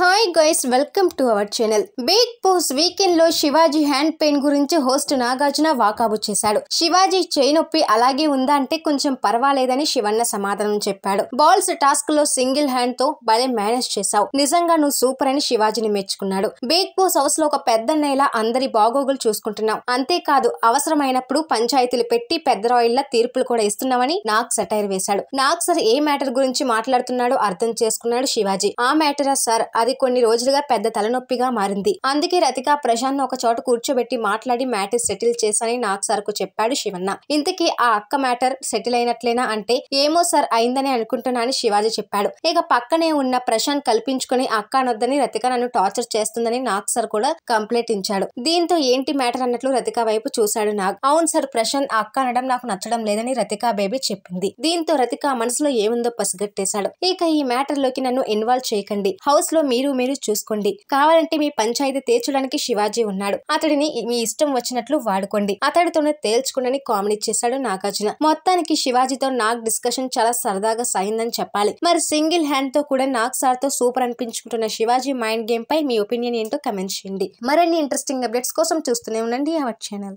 hi guys welcome to our channel Bigg Boss weekend లో Shivaji hand pain గురించి host Nagarjuna వాకాబు చేశాడు శివాజీ చేయి నొప్పి అలాగే ఉందా అంటే కొంచెం పర్వాలేదని శివన్న సమాధానం చెప్పాడు బాల్స్ టాస్క్ లో సింగిల్ హ్యాండ్ తో భలే మేనేజ్ చేశావు నిజంగా నువ్వు సూపర్ అని శివాజీని మెచ్చుకున్నాడు బిగ్ బాస్ హౌస్ లో ఒక పెద్ద నేల అందరి బాగోగులు చూసుకుంటున్నావు అంతేకాదు అవసరమైనప్పుడు పంచాయతీలు పెట్టి పెద్ద పెద్దరాయిల్లా తీర్పులు కూడా ఇస్తున్నావని నాగ్ సటైర్ వేశాడు నాగ్ సార్ ఏ మ్యాటర్ గురించి మాట్లాడుతున్నాడో అర్థం చేసుకున్నాడు శివాజీ ఆ మ్యాటరా సార్ అది కొన్ని రోజులుగా పెద్ద తలనొప్పిగా మారింది అందుకే రతిక ప్రశాంత్ ఒక చోట కూర్చోబెట్టి మాట్లాడి మ్యాటర్ సెటిల్ చేశానని నాకు కు చెప్పాడు శివన్న ఇంతకీ ఆ అక్క మ్యాటర్ సెటిల్ అయినట్లేనా అంటే ఏమో సార్ అయిందని అనుకుంటున్నానని శివాజీ చెప్పాడు ఇక పక్కనే ఉన్న ప్రశాంత్ కల్పించుకుని అక్క అనొద్దని రతిక నన్ను టార్చర్ చేస్తుందని నాగ్ సార్ కూడా కంప్లైంట్ ఇచ్చాడు దీంతో ఏంటి మ్యాటర్ అన్నట్లు రతిక వైపు చూశాడు నాగ్ అవును సార్ ప్రశాంత్ అక్క అనడం నాకు నచ్చడం లేదని రతిక బేబీ చెప్పింది దీంతో రతిక మనసులో ఏముందో పసిగట్టేశాడు ఇక ఈ మ్యాటర్ లోకి నన్ను ఇన్వాల్వ్ చేయకండి హౌస్ లో మీ మీరు మీరు చూసుకోండి కావాలంటే మీ పంచాయతీ తేల్చడానికి శివాజీ ఉన్నాడు అతడిని మీ ఇష్టం వచ్చినట్లు వాడుకోండి అతడితోనే తేల్చుకుండని కామెడీ చేశాడు నాగార్జున మొత్తానికి శివాజీతో నాగ్ డిస్కషన్ చాలా సరదాగా సాగిందని చెప్పాలి మరి సింగిల్ హ్యాండ్ తో కూడా నాగ్ సార్ తో సూపర్ అనిపించుకుంటున్న శివాజీ మైండ్ గేమ్ పై మీ ఒపీనియన్ ఏంటో కమెంట్ చేయండి మరిన్ని ఇంట్రెస్టింగ్ అప్డేట్స్ కోసం చూస్తూనే ఉండండి అవర్ ఛానల్